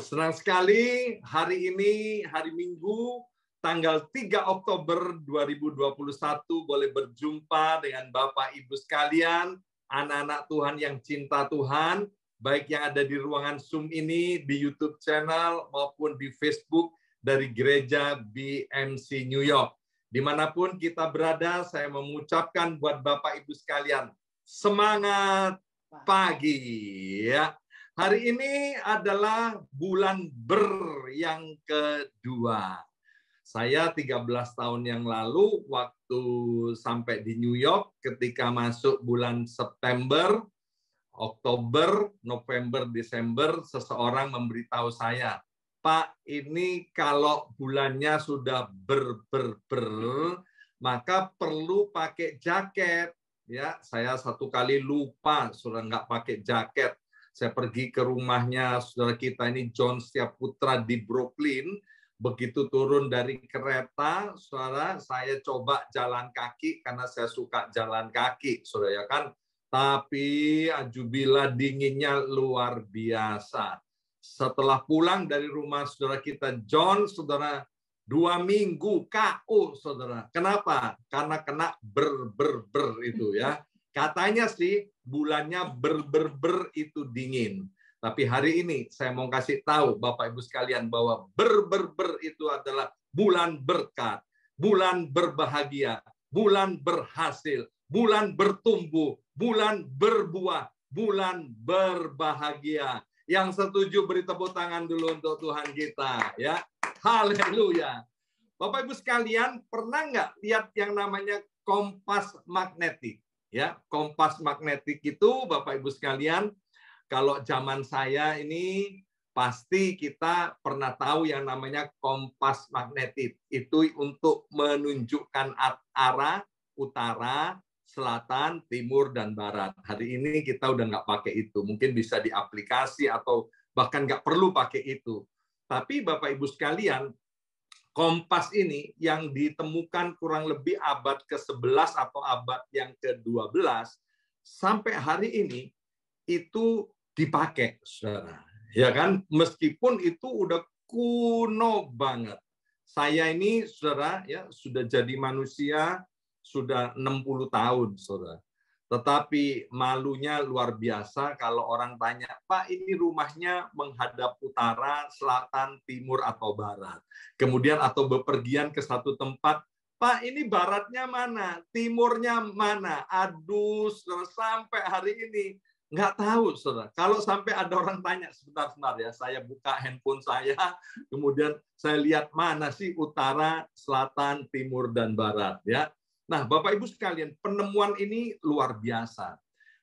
senang sekali hari ini, hari Minggu, tanggal 3 Oktober 2021, boleh berjumpa dengan Bapak Ibu sekalian, anak-anak Tuhan yang cinta Tuhan, baik yang ada di ruangan Zoom ini, di YouTube channel, maupun di Facebook dari Gereja BMC New York. Dimanapun kita berada, saya mengucapkan buat Bapak Ibu sekalian, semangat pagi. Ya. Hari ini adalah bulan ber yang kedua. Saya 13 tahun yang lalu waktu sampai di New York ketika masuk bulan September, Oktober, November, Desember seseorang memberitahu saya, "Pak, ini kalau bulannya sudah ber ber ber, maka perlu pakai jaket." ya saya satu kali lupa sudah nggak pakai jaket saya pergi ke rumahnya saudara kita ini John Setiap Putra di Brooklyn. Begitu turun dari kereta, saudara, saya coba jalan kaki karena saya suka jalan kaki, saudara ya kan. Tapi ajubila dinginnya luar biasa. Setelah pulang dari rumah saudara kita John, saudara dua minggu KO saudara. Kenapa? Karena kena ber ber ber itu ya. Katanya sih bulannya ber -ber -ber itu dingin. Tapi hari ini saya mau kasih tahu Bapak Ibu sekalian bahwa ber -ber itu adalah bulan berkat, bulan berbahagia, bulan berhasil, bulan bertumbuh, bulan berbuah, bulan berbahagia. Yang setuju beri tepuk tangan dulu untuk Tuhan kita ya. Haleluya. Bapak Ibu sekalian, pernah nggak lihat yang namanya kompas magnetik? Ya, kompas magnetik itu Bapak Ibu sekalian, kalau zaman saya ini pasti kita pernah tahu yang namanya kompas magnetik. Itu untuk menunjukkan arah utara, selatan, timur, dan barat. Hari ini kita udah nggak pakai itu. Mungkin bisa di aplikasi atau bahkan nggak perlu pakai itu. Tapi Bapak Ibu sekalian, Kompas ini yang ditemukan kurang lebih abad ke-11 atau abad yang ke-12 sampai hari ini itu dipakai, saudara. Ya kan, meskipun itu udah kuno banget. Saya ini, saudara, ya sudah jadi manusia sudah 60 tahun, saudara. Tetapi malunya luar biasa kalau orang tanya, Pak ini rumahnya menghadap utara, selatan, timur, atau barat. Kemudian atau bepergian ke satu tempat, Pak ini baratnya mana, timurnya mana. Aduh, sampai hari ini nggak tahu, saudara. Kalau sampai ada orang tanya, sebentar-sebentar ya, saya buka handphone saya, kemudian saya lihat mana sih utara, selatan, timur, dan barat, ya. Nah, Bapak Ibu sekalian, penemuan ini luar biasa.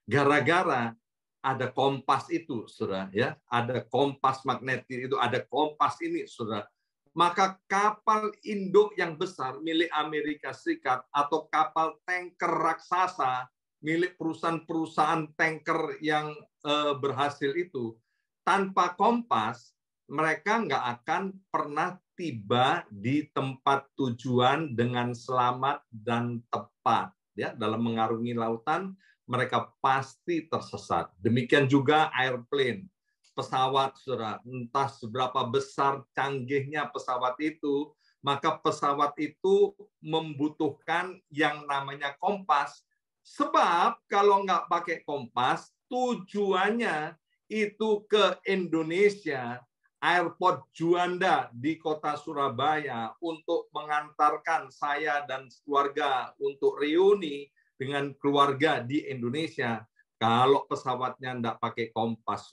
Gara-gara ada kompas itu, Saudara, ya. Ada kompas magnetik itu, ada kompas ini, Saudara. Maka kapal induk yang besar milik Amerika Serikat atau kapal tanker raksasa milik perusahaan-perusahaan tanker yang eh, berhasil itu tanpa kompas mereka nggak akan pernah tiba di tempat tujuan dengan selamat dan tepat. Ya, dalam mengarungi lautan, mereka pasti tersesat. Demikian juga airplane, pesawat, saudara. Entah seberapa besar canggihnya pesawat itu, maka pesawat itu membutuhkan yang namanya kompas. Sebab kalau nggak pakai kompas, tujuannya itu ke Indonesia Airport Juanda di kota Surabaya untuk mengantarkan saya dan keluarga untuk reuni dengan keluarga di Indonesia. Kalau pesawatnya tidak pakai kompas,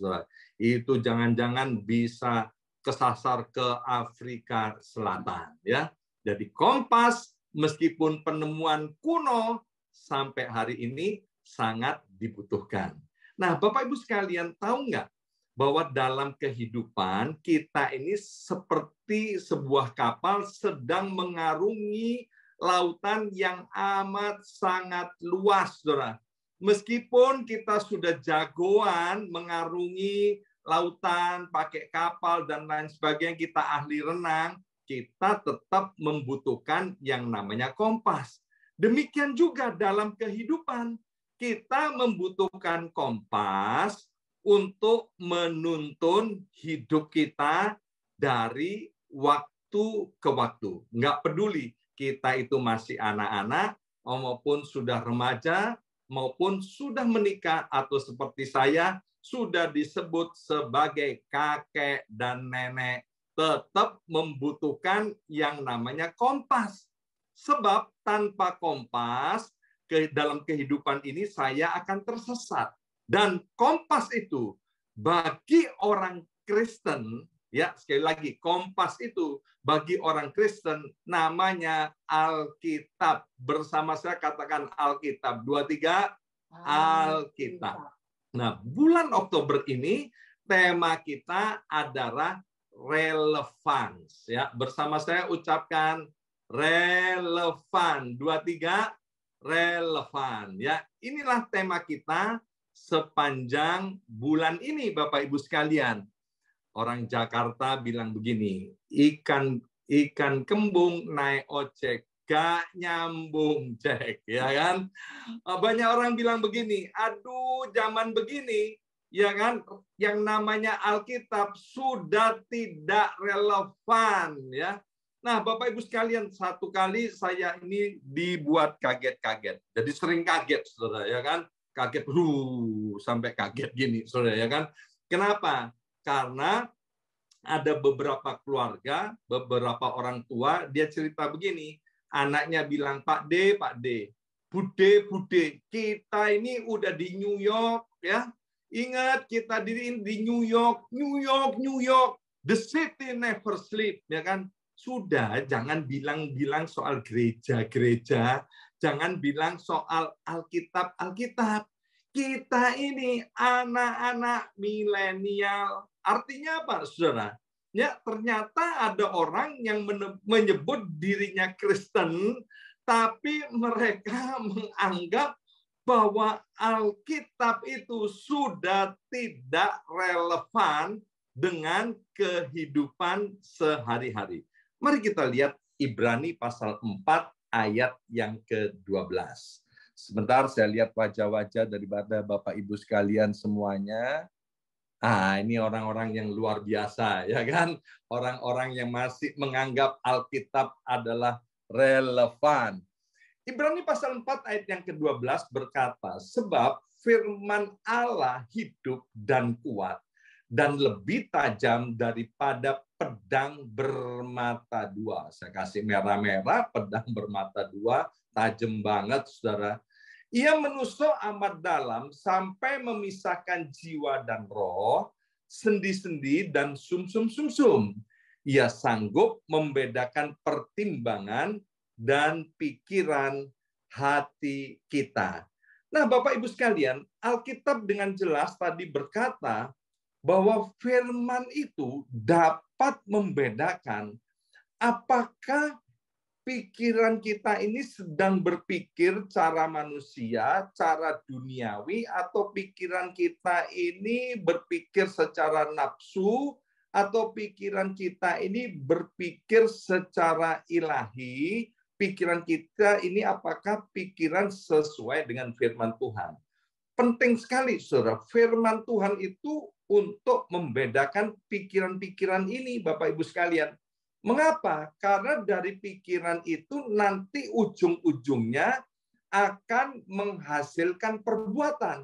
itu jangan-jangan bisa kesasar ke Afrika Selatan, ya. Jadi kompas meskipun penemuan kuno sampai hari ini sangat dibutuhkan. Nah, Bapak Ibu sekalian tahu nggak bahwa dalam kehidupan kita ini seperti sebuah kapal sedang mengarungi lautan yang amat sangat luas, Saudara. Meskipun kita sudah jagoan mengarungi lautan, pakai kapal dan lain sebagainya, kita ahli renang, kita tetap membutuhkan yang namanya kompas. Demikian juga dalam kehidupan, kita membutuhkan kompas untuk menuntun hidup kita dari waktu ke waktu. Nggak peduli kita itu masih anak-anak maupun sudah remaja maupun sudah menikah atau seperti saya sudah disebut sebagai kakek dan nenek tetap membutuhkan yang namanya kompas. Sebab tanpa kompas ke dalam kehidupan ini saya akan tersesat. Dan kompas itu bagi orang Kristen, ya sekali lagi kompas itu bagi orang Kristen namanya Alkitab. Bersama saya katakan Alkitab. Dua tiga Alkitab. Nah bulan Oktober ini tema kita adalah relevans. Ya bersama saya ucapkan relevan. Dua tiga relevan. Ya inilah tema kita sepanjang bulan ini Bapak Ibu sekalian. Orang Jakarta bilang begini, ikan ikan kembung naik ojek gak nyambung cek ya kan eh, banyak orang bilang begini aduh zaman begini ya kan yang namanya Alkitab sudah tidak relevan ya nah Bapak Ibu sekalian satu kali saya ini dibuat kaget-kaget jadi sering kaget saudara ya kan kaget lu sampai kaget gini saudara ya kan kenapa karena ada beberapa keluarga, beberapa orang tua, dia cerita begini, anaknya bilang, Pak D, Pak D, Bude, Bude, kita ini udah di New York, ya. Ingat, kita diriin di New York, New York, New York, the city never sleep, ya kan sudah jangan bilang-bilang soal gereja-gereja, jangan bilang soal Alkitab-Alkitab. Kita ini anak-anak milenial. Artinya apa, Saudara? Ya, ternyata ada orang yang menyebut dirinya Kristen tapi mereka menganggap bahwa Alkitab itu sudah tidak relevan dengan kehidupan sehari-hari. Mari kita lihat Ibrani pasal 4 ayat yang ke-12. Sebentar saya lihat wajah-wajah daripada Bapak Ibu sekalian semuanya. Ah, ini orang-orang yang luar biasa, ya kan? Orang-orang yang masih menganggap Alkitab adalah relevan. Ibrani pasal 4 ayat yang ke-12 berkata, sebab firman Allah hidup dan kuat dan lebih tajam daripada pedang bermata dua. Saya kasih merah-merah, pedang bermata dua, tajam banget, saudara. Ia menusuk amat dalam sampai memisahkan jiwa dan roh, sendi-sendi dan sum-sum-sum-sum. Ia sanggup membedakan pertimbangan dan pikiran hati kita. Nah, Bapak Ibu sekalian, Alkitab dengan jelas tadi berkata bahwa firman itu dapat membedakan apakah pikiran kita ini sedang berpikir cara manusia, cara duniawi, atau pikiran kita ini berpikir secara nafsu, atau pikiran kita ini berpikir secara ilahi, pikiran kita ini apakah pikiran sesuai dengan firman Tuhan penting sekali Saudara. Firman Tuhan itu untuk membedakan pikiran-pikiran ini Bapak Ibu sekalian. Mengapa? Karena dari pikiran itu nanti ujung-ujungnya akan menghasilkan perbuatan.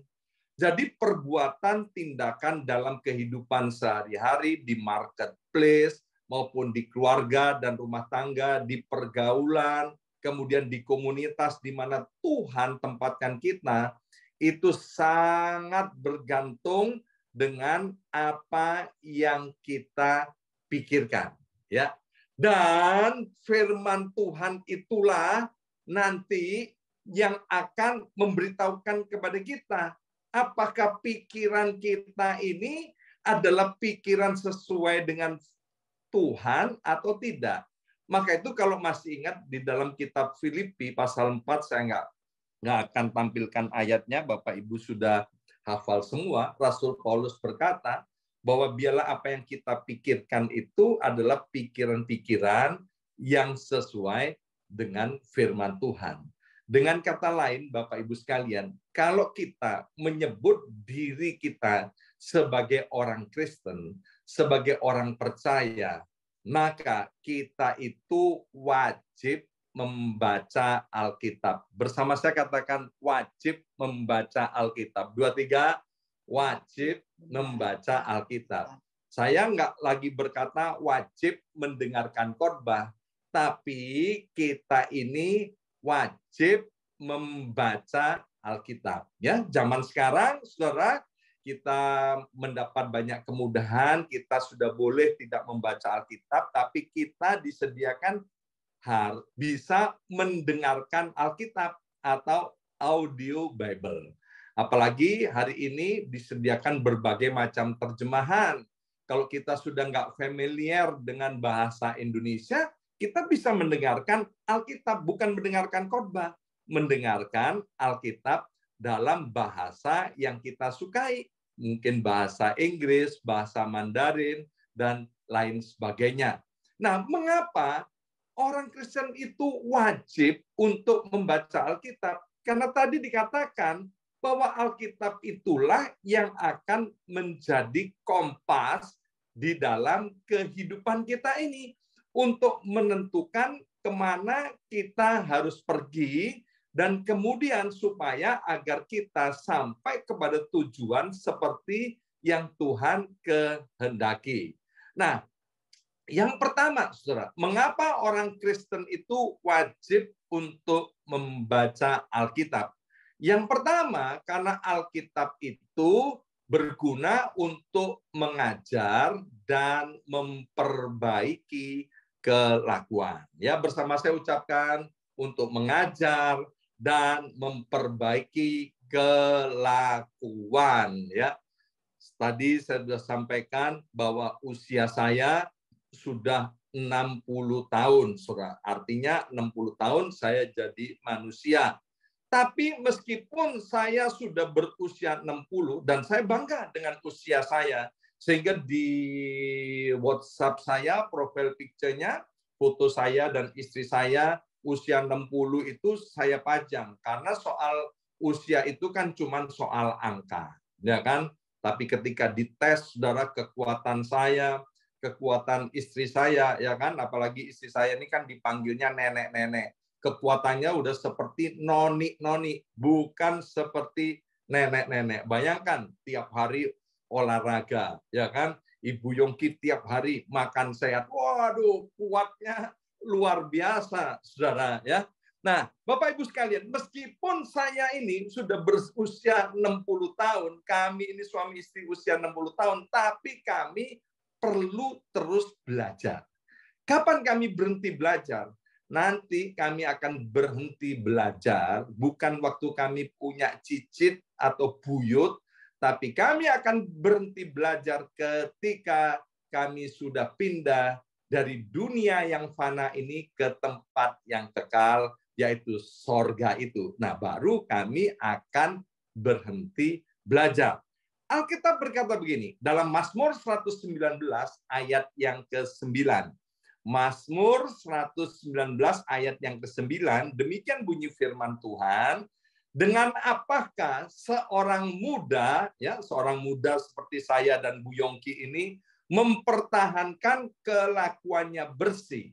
Jadi perbuatan tindakan dalam kehidupan sehari-hari di marketplace maupun di keluarga dan rumah tangga, di pergaulan, kemudian di komunitas di mana Tuhan tempatkan kita, itu sangat bergantung dengan apa yang kita pikirkan ya dan firman Tuhan itulah nanti yang akan memberitahukan kepada kita apakah pikiran kita ini adalah pikiran sesuai dengan Tuhan atau tidak maka itu kalau masih ingat di dalam kitab Filipi pasal 4 saya nggak nggak akan tampilkan ayatnya, Bapak Ibu sudah hafal semua. Rasul Paulus berkata bahwa biarlah apa yang kita pikirkan itu adalah pikiran-pikiran yang sesuai dengan firman Tuhan. Dengan kata lain, Bapak Ibu sekalian, kalau kita menyebut diri kita sebagai orang Kristen, sebagai orang percaya, maka kita itu wajib membaca Alkitab. Bersama saya katakan wajib membaca Alkitab. Dua, tiga, wajib membaca Alkitab. Saya nggak lagi berkata wajib mendengarkan khotbah, tapi kita ini wajib membaca Alkitab. Ya, zaman sekarang, saudara, kita mendapat banyak kemudahan, kita sudah boleh tidak membaca Alkitab, tapi kita disediakan bisa mendengarkan Alkitab atau audio Bible. Apalagi hari ini disediakan berbagai macam terjemahan. Kalau kita sudah nggak familiar dengan bahasa Indonesia, kita bisa mendengarkan Alkitab, bukan mendengarkan khotbah, mendengarkan Alkitab dalam bahasa yang kita sukai, mungkin bahasa Inggris, bahasa Mandarin, dan lain sebagainya. Nah, mengapa orang Kristen itu wajib untuk membaca Alkitab. Karena tadi dikatakan bahwa Alkitab itulah yang akan menjadi kompas di dalam kehidupan kita ini untuk menentukan kemana kita harus pergi dan kemudian supaya agar kita sampai kepada tujuan seperti yang Tuhan kehendaki. Nah, yang pertama, saudara, mengapa orang Kristen itu wajib untuk membaca Alkitab? Yang pertama, karena Alkitab itu berguna untuk mengajar dan memperbaiki kelakuan. Ya, bersama saya ucapkan untuk mengajar dan memperbaiki kelakuan ya. Tadi saya sudah sampaikan bahwa usia saya sudah 60 tahun, Saudara. Artinya 60 tahun saya jadi manusia. Tapi meskipun saya sudah berusia 60 dan saya bangga dengan usia saya, sehingga di WhatsApp saya profil picture-nya foto saya dan istri saya usia 60 itu saya pajang karena soal usia itu kan cuma soal angka, ya kan? Tapi ketika dites saudara kekuatan saya, kekuatan istri saya ya kan apalagi istri saya ini kan dipanggilnya nenek-nenek kekuatannya udah seperti noni-noni bukan seperti nenek-nenek bayangkan tiap hari olahraga ya kan Ibu Yongki tiap hari makan sehat waduh kuatnya luar biasa saudara ya Nah, Bapak Ibu sekalian, meskipun saya ini sudah berusia 60 tahun, kami ini suami istri usia 60 tahun, tapi kami perlu terus belajar. Kapan kami berhenti belajar? Nanti kami akan berhenti belajar, bukan waktu kami punya cicit atau buyut, tapi kami akan berhenti belajar ketika kami sudah pindah dari dunia yang fana ini ke tempat yang kekal, yaitu sorga itu. Nah, baru kami akan berhenti belajar. Alkitab berkata begini, dalam Mazmur 119 ayat yang ke-9. Mazmur 119 ayat yang ke-9, demikian bunyi firman Tuhan, dengan apakah seorang muda, ya seorang muda seperti saya dan Bu Yongki ini mempertahankan kelakuannya bersih?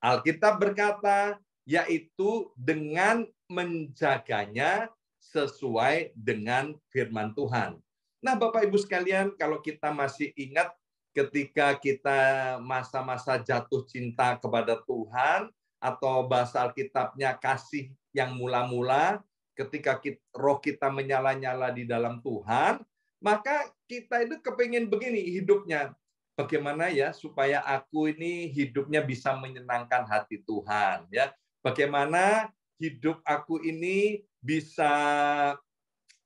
Alkitab berkata, yaitu dengan menjaganya sesuai dengan firman Tuhan. Nah, Bapak Ibu sekalian, kalau kita masih ingat ketika kita masa-masa jatuh cinta kepada Tuhan atau bahasa Alkitabnya kasih yang mula-mula, ketika kita, roh kita menyala-nyala di dalam Tuhan, maka kita itu kepingin begini hidupnya. Bagaimana ya supaya aku ini hidupnya bisa menyenangkan hati Tuhan ya. Bagaimana hidup aku ini bisa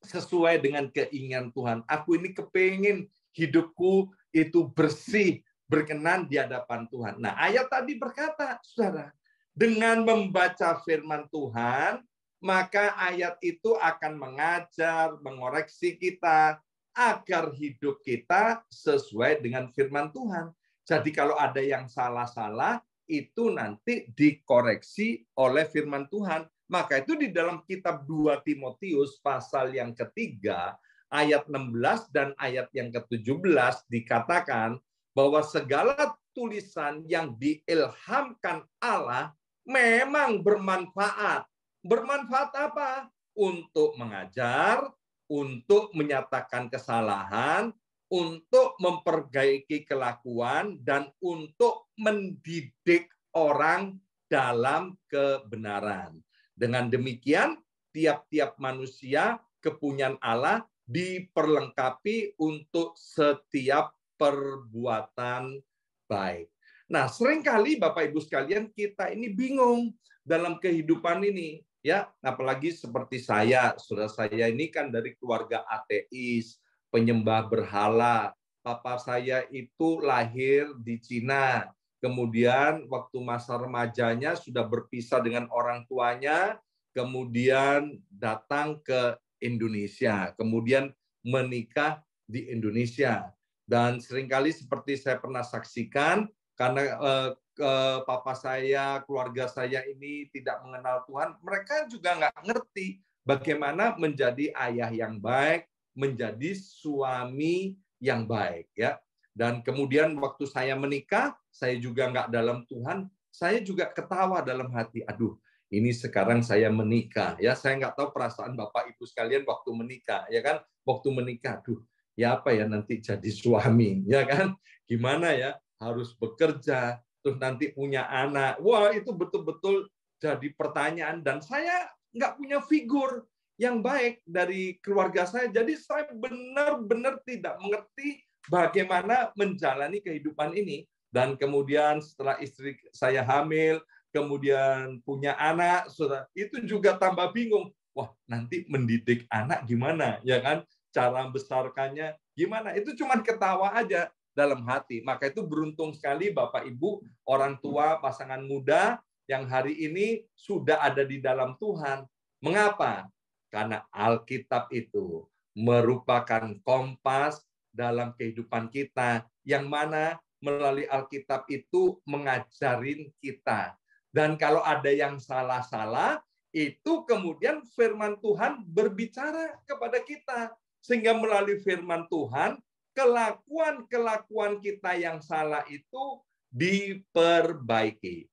sesuai dengan keinginan Tuhan. Aku ini kepingin hidupku itu bersih, berkenan di hadapan Tuhan. Nah, ayat tadi berkata, saudara, dengan membaca firman Tuhan, maka ayat itu akan mengajar, mengoreksi kita agar hidup kita sesuai dengan firman Tuhan. Jadi kalau ada yang salah-salah, itu nanti dikoreksi oleh firman Tuhan. Maka itu di dalam kitab 2 Timotius pasal yang ketiga, ayat 16 dan ayat yang ke-17 dikatakan bahwa segala tulisan yang diilhamkan Allah memang bermanfaat. Bermanfaat apa? Untuk mengajar, untuk menyatakan kesalahan, untuk memperbaiki kelakuan, dan untuk mendidik orang dalam kebenaran. Dengan demikian, tiap-tiap manusia kepunyaan Allah diperlengkapi untuk setiap perbuatan baik. Nah, seringkali Bapak Ibu sekalian kita ini bingung dalam kehidupan ini, ya. Apalagi seperti saya, sudah saya ini kan dari keluarga ateis, penyembah berhala. Papa saya itu lahir di Cina, kemudian waktu masa remajanya sudah berpisah dengan orang tuanya, kemudian datang ke Indonesia, kemudian menikah di Indonesia. Dan seringkali seperti saya pernah saksikan, karena eh, ke papa saya, keluarga saya ini tidak mengenal Tuhan, mereka juga nggak ngerti bagaimana menjadi ayah yang baik, menjadi suami yang baik. Ya, dan kemudian waktu saya menikah, saya juga nggak dalam Tuhan, saya juga ketawa dalam hati. Aduh, ini sekarang saya menikah. Ya, saya nggak tahu perasaan Bapak Ibu sekalian waktu menikah, ya kan? Waktu menikah, aduh, ya apa ya nanti jadi suami, ya kan? Gimana ya? Harus bekerja, terus nanti punya anak. Wah, itu betul-betul jadi pertanyaan dan saya nggak punya figur yang baik dari keluarga saya. Jadi saya benar-benar tidak mengerti bagaimana menjalani kehidupan ini dan kemudian setelah istri saya hamil, kemudian punya anak, sudah itu juga tambah bingung. Wah, nanti mendidik anak gimana, ya kan? Cara besarkannya gimana? Itu cuma ketawa aja dalam hati. Maka itu beruntung sekali Bapak Ibu, orang tua, pasangan muda yang hari ini sudah ada di dalam Tuhan. Mengapa? Karena Alkitab itu merupakan kompas dalam kehidupan kita, yang mana melalui Alkitab itu mengajarin kita. Dan kalau ada yang salah-salah, itu kemudian firman Tuhan berbicara kepada kita. Sehingga melalui firman Tuhan, kelakuan-kelakuan kita yang salah itu diperbaiki.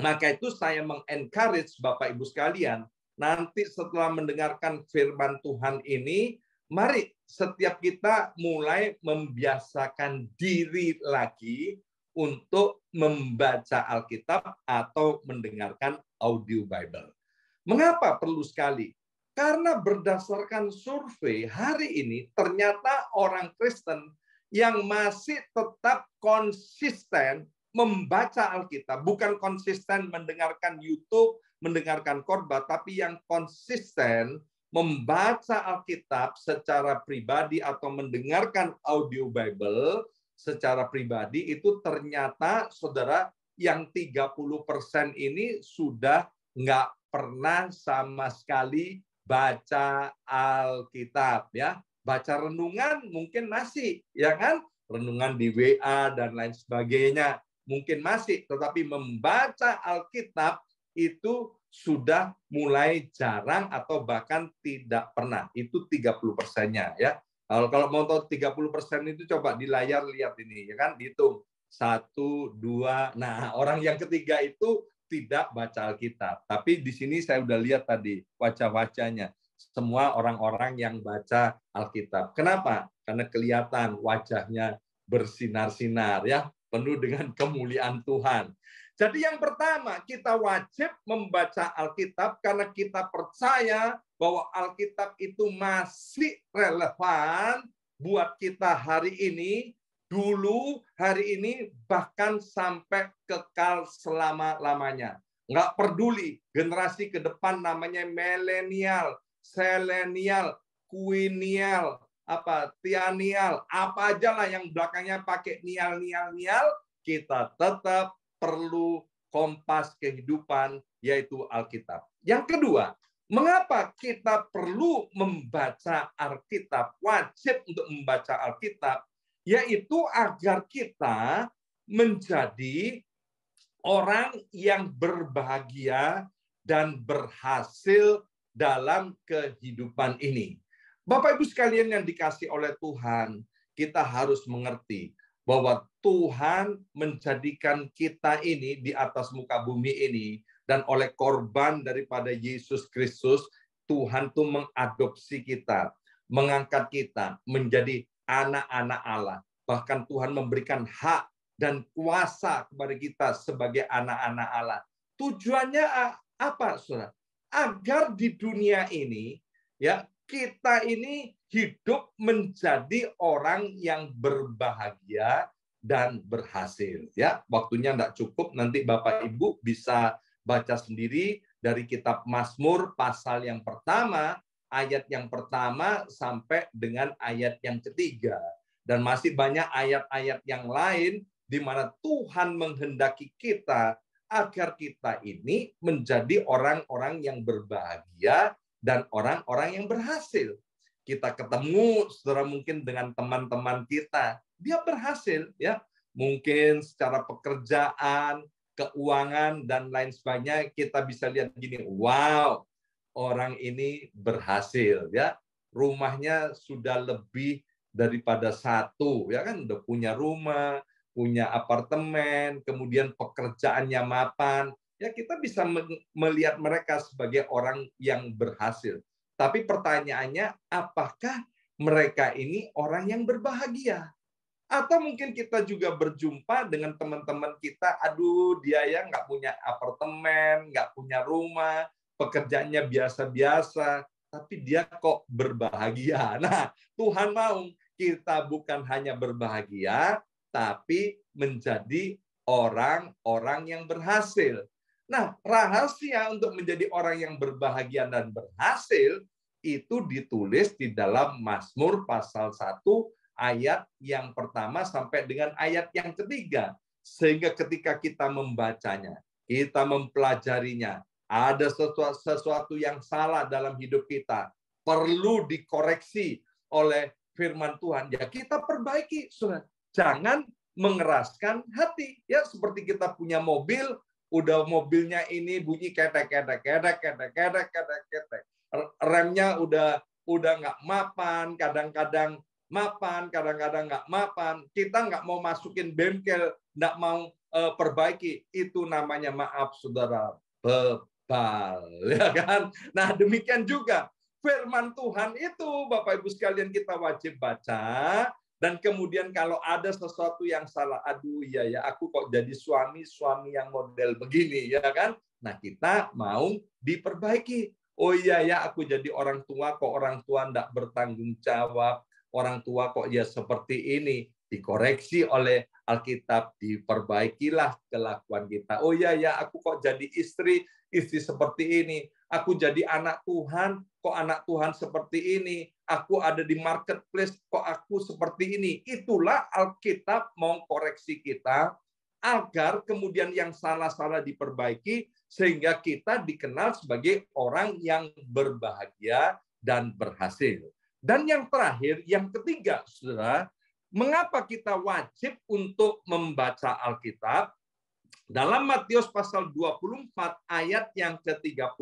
Maka itu saya mengencourage Bapak Ibu sekalian, nanti setelah mendengarkan firman Tuhan ini, Mari setiap kita mulai membiasakan diri lagi untuk membaca Alkitab atau mendengarkan audio Bible. Mengapa perlu sekali? Karena berdasarkan survei hari ini ternyata orang Kristen yang masih tetap konsisten membaca Alkitab, bukan konsisten mendengarkan YouTube, mendengarkan Korba, tapi yang konsisten membaca Alkitab secara pribadi atau mendengarkan audio Bible secara pribadi itu ternyata saudara yang 30% ini sudah nggak pernah sama sekali baca Alkitab ya. Baca renungan mungkin masih ya kan? Renungan di WA dan lain sebagainya mungkin masih tetapi membaca Alkitab itu sudah mulai jarang atau bahkan tidak pernah. Itu 30 persennya ya. Kalau, kalau mau tahu 30 persen itu coba di layar lihat ini ya kan dihitung satu dua. Nah orang yang ketiga itu tidak baca Alkitab. Tapi di sini saya sudah lihat tadi wajah-wajahnya semua orang-orang yang baca Alkitab. Kenapa? Karena kelihatan wajahnya bersinar-sinar ya, penuh dengan kemuliaan Tuhan. Jadi yang pertama, kita wajib membaca Alkitab karena kita percaya bahwa Alkitab itu masih relevan buat kita hari ini, dulu, hari ini, bahkan sampai kekal selama-lamanya. Nggak peduli generasi ke depan namanya milenial, selenial, kuinial, apa tianial, apa aja lah yang belakangnya pakai nial, nial, nial, kita tetap perlu kompas kehidupan yaitu Alkitab. Yang kedua, mengapa kita perlu membaca Alkitab, wajib untuk membaca Alkitab, yaitu agar kita menjadi orang yang berbahagia dan berhasil dalam kehidupan ini. Bapak Ibu sekalian yang dikasih oleh Tuhan, kita harus mengerti bahwa Tuhan menjadikan kita ini di atas muka bumi ini dan oleh korban daripada Yesus Kristus Tuhan tuh mengadopsi kita, mengangkat kita menjadi anak-anak Allah. Bahkan Tuhan memberikan hak dan kuasa kepada kita sebagai anak-anak Allah. Tujuannya apa, Saudara? Agar di dunia ini ya kita ini hidup menjadi orang yang berbahagia dan berhasil ya. Waktunya tidak cukup nanti Bapak Ibu bisa baca sendiri dari kitab Mazmur pasal yang pertama, ayat yang pertama sampai dengan ayat yang ketiga. Dan masih banyak ayat-ayat yang lain di mana Tuhan menghendaki kita agar kita ini menjadi orang-orang yang berbahagia dan orang-orang yang berhasil. Kita ketemu saudara mungkin dengan teman-teman kita, dia berhasil ya. Mungkin secara pekerjaan, keuangan dan lain sebagainya kita bisa lihat gini, wow, orang ini berhasil ya. Rumahnya sudah lebih daripada satu ya kan udah punya rumah, punya apartemen, kemudian pekerjaannya mapan, ya kita bisa melihat mereka sebagai orang yang berhasil. Tapi pertanyaannya, apakah mereka ini orang yang berbahagia? Atau mungkin kita juga berjumpa dengan teman-teman kita, aduh dia ya nggak punya apartemen, nggak punya rumah, pekerjaannya biasa-biasa, tapi dia kok berbahagia. Nah, Tuhan mau kita bukan hanya berbahagia, tapi menjadi orang-orang yang berhasil. Nah, rahasia untuk menjadi orang yang berbahagia dan berhasil itu ditulis di dalam Mazmur pasal 1 ayat yang pertama sampai dengan ayat yang ketiga. Sehingga ketika kita membacanya, kita mempelajarinya, ada sesuatu, yang salah dalam hidup kita, perlu dikoreksi oleh firman Tuhan, ya kita perbaiki. Jangan mengeraskan hati. Ya seperti kita punya mobil, udah mobilnya ini bunyi ketek ketek ketek ketek ketek ketek ketek remnya udah udah nggak mapan kadang-kadang mapan kadang-kadang nggak mapan kita nggak mau masukin bengkel nggak mau uh, perbaiki itu namanya maaf saudara bebal ya kan nah demikian juga firman Tuhan itu Bapak Ibu sekalian kita wajib baca dan kemudian kalau ada sesuatu yang salah, aduh iya ya aku kok jadi suami suami yang model begini ya kan? Nah kita mau diperbaiki. Oh iya ya aku jadi orang tua kok orang tua tidak bertanggung jawab, orang tua kok ya seperti ini dikoreksi oleh Alkitab diperbaikilah kelakuan kita. Oh iya ya aku kok jadi istri istri seperti ini, aku jadi anak Tuhan kok anak Tuhan seperti ini, aku ada di marketplace, kok aku seperti ini. Itulah Alkitab mengkoreksi kita agar kemudian yang salah-salah diperbaiki sehingga kita dikenal sebagai orang yang berbahagia dan berhasil. Dan yang terakhir, yang ketiga, saudara, mengapa kita wajib untuk membaca Alkitab? Dalam Matius pasal 24 ayat yang ke-35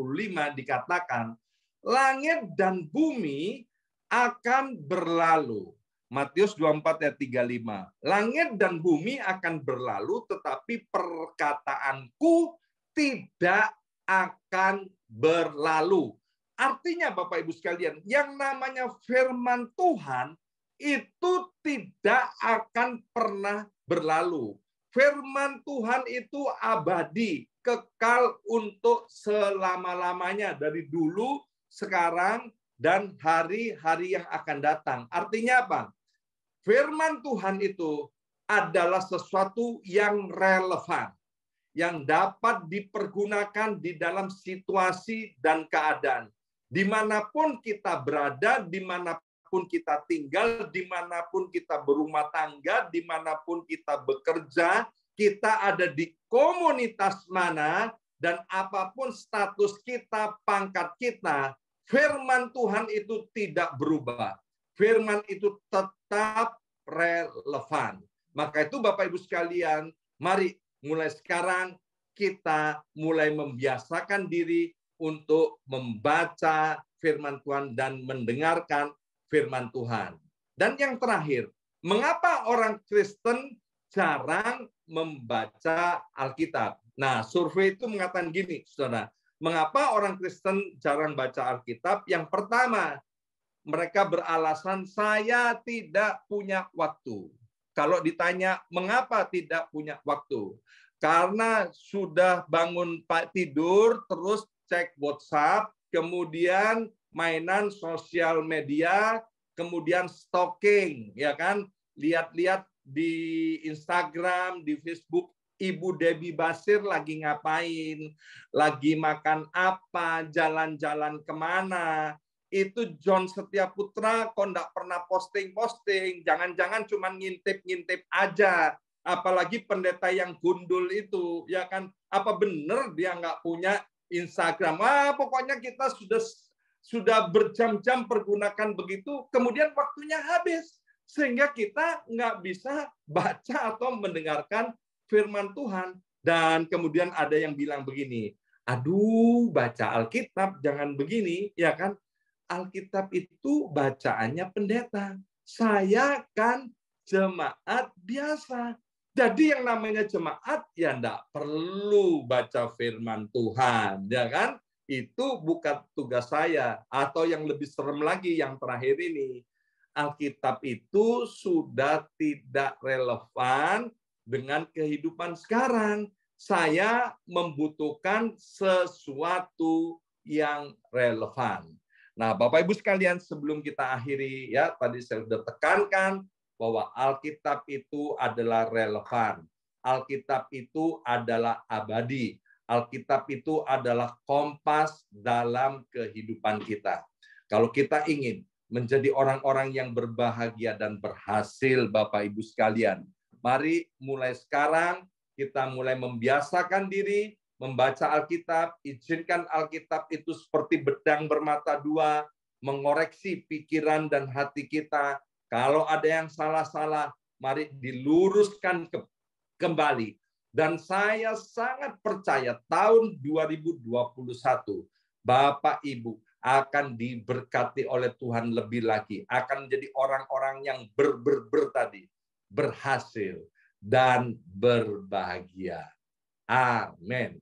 dikatakan, langit dan bumi akan berlalu. Matius 24 ayat 35. Langit dan bumi akan berlalu tetapi perkataanku tidak akan berlalu. Artinya Bapak Ibu sekalian, yang namanya firman Tuhan itu tidak akan pernah berlalu. Firman Tuhan itu abadi, kekal untuk selama-lamanya dari dulu, sekarang dan hari-hari yang akan datang. Artinya apa? Firman Tuhan itu adalah sesuatu yang relevan, yang dapat dipergunakan di dalam situasi dan keadaan. Dimanapun kita berada, dimanapun kita tinggal, dimanapun kita berumah tangga, dimanapun kita bekerja, kita ada di komunitas mana, dan apapun status kita, pangkat kita, firman Tuhan itu tidak berubah. Firman itu tetap relevan. Maka itu Bapak Ibu sekalian, mari mulai sekarang kita mulai membiasakan diri untuk membaca firman Tuhan dan mendengarkan firman Tuhan. Dan yang terakhir, mengapa orang Kristen jarang membaca Alkitab? Nah, survei itu mengatakan gini, Saudara, Mengapa orang Kristen jarang baca Alkitab? Yang pertama, mereka beralasan saya tidak punya waktu. Kalau ditanya mengapa tidak punya waktu? Karena sudah bangun tidur terus cek WhatsApp, kemudian mainan sosial media, kemudian stalking, ya kan? Lihat-lihat di Instagram, di Facebook Ibu Debbie Basir lagi ngapain, lagi makan apa, jalan-jalan kemana. Itu John Setia Putra kok nggak pernah posting-posting. Jangan-jangan cuma ngintip-ngintip aja. Apalagi pendeta yang gundul itu, ya kan? Apa benar dia nggak punya Instagram? Wah, pokoknya kita sudah sudah berjam-jam pergunakan begitu, kemudian waktunya habis sehingga kita nggak bisa baca atau mendengarkan firman Tuhan dan kemudian ada yang bilang begini, aduh baca Alkitab jangan begini, ya kan? Alkitab itu bacaannya pendeta. Saya kan jemaat biasa. Jadi yang namanya jemaat ya enggak perlu baca firman Tuhan, ya kan? Itu bukan tugas saya. Atau yang lebih serem lagi yang terakhir ini. Alkitab itu sudah tidak relevan dengan kehidupan sekarang. Saya membutuhkan sesuatu yang relevan. Nah, Bapak Ibu sekalian, sebelum kita akhiri ya, tadi saya sudah tekankan bahwa Alkitab itu adalah relevan. Alkitab itu adalah abadi. Alkitab itu adalah kompas dalam kehidupan kita. Kalau kita ingin menjadi orang-orang yang berbahagia dan berhasil, Bapak Ibu sekalian, Mari mulai sekarang kita mulai membiasakan diri membaca Alkitab, izinkan Alkitab itu seperti bedang bermata dua, mengoreksi pikiran dan hati kita. Kalau ada yang salah-salah, mari diluruskan ke, kembali. Dan saya sangat percaya tahun 2021 Bapak Ibu akan diberkati oleh Tuhan lebih lagi, akan menjadi orang-orang yang ber, ber, ber tadi, berhasil, dan berbahagia. Amin.